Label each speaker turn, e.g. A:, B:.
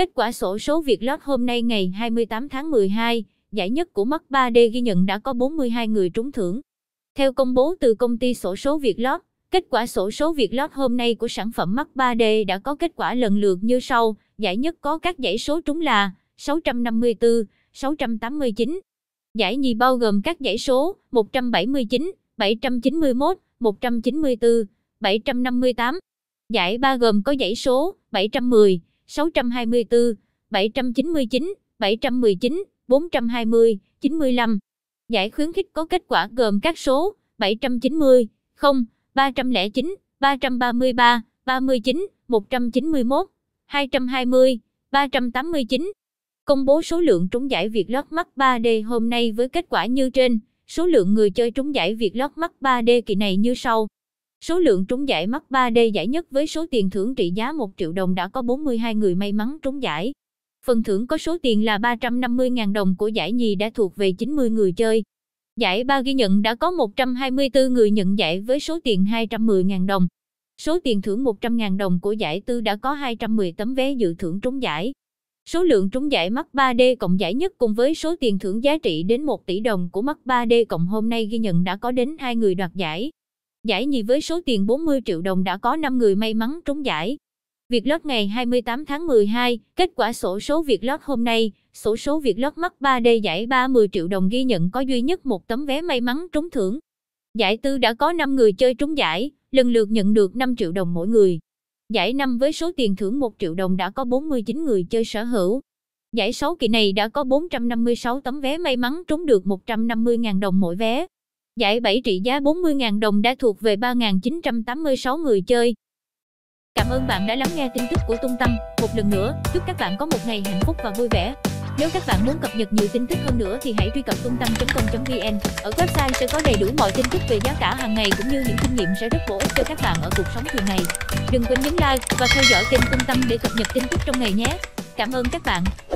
A: Kết quả sổ số Việt Lót hôm nay ngày 28 tháng 12, giải nhất của Mắt 3D ghi nhận đã có 42 người trúng thưởng. Theo công bố từ công ty sổ số Việt Lót, kết quả sổ số Việt Lót hôm nay của sản phẩm Mắt 3D đã có kết quả lần lượt như sau, giải nhất có các giải số trúng là 654, 689. Giải nhì bao gồm các giải số 179, 791, 194, 758. Giải ba gồm có giải số 710, 624, 799, 719, 420, 95. Giải khuyến khích có kết quả gồm các số 790, 0, 309, 333, 39, 191, 220, 389. Công bố số lượng trúng giải Việt lót mắt 3D hôm nay với kết quả như trên. Số lượng người chơi trúng giải Việt lót mắt 3D kỳ này như sau. Số lượng trúng giải mắt 3D giải nhất với số tiền thưởng trị giá 1 triệu đồng đã có 42 người may mắn trúng giải. Phần thưởng có số tiền là 350.000 đồng của giải nhì đã thuộc về 90 người chơi. Giải ba ghi nhận đã có 124 người nhận giải với số tiền 210.000 đồng. Số tiền thưởng 100.000 đồng của giải tư đã có 210 tấm vé dự thưởng trúng giải. Số lượng trúng giải mắt 3D cộng giải nhất cùng với số tiền thưởng giá trị đến 1 tỷ đồng của mắt 3D cộng hôm nay ghi nhận đã có đến 2 người đoạt giải. Giải nhì với số tiền 40 triệu đồng đã có 5 người may mắn trúng giải. lót ngày 28 tháng 12, kết quả sổ số việt lót hôm nay, sổ số việt lót mắc 3D giải 30 triệu đồng ghi nhận có duy nhất một tấm vé may mắn trúng thưởng. Giải tư đã có 5 người chơi trúng giải, lần lượt nhận được 5 triệu đồng mỗi người. Giải năm với số tiền thưởng 1 triệu đồng đã có 49 người chơi sở hữu. Giải 6 kỳ này đã có 456 tấm vé may mắn trúng được 150.000 đồng mỗi vé. Giải 7 trị giá 40.000 đồng đã thuộc về 3.986 người chơi. Cảm ơn bạn đã lắng nghe tin tức của Tung Tâm. Một lần nữa, chúc các bạn có một ngày hạnh phúc và vui vẻ. Nếu các bạn muốn cập nhật nhiều tin tức hơn nữa thì hãy truy cập tung tâm.com.vn. Ở website sẽ có đầy đủ mọi tin tức về giá cả hàng ngày cũng như những kinh nghiệm sẽ rất bổ ích cho các bạn ở cuộc sống thường ngày. Đừng quên nhấn like và theo dõi kênh Tung Tâm để cập nhật tin tức trong ngày nhé. Cảm ơn các bạn.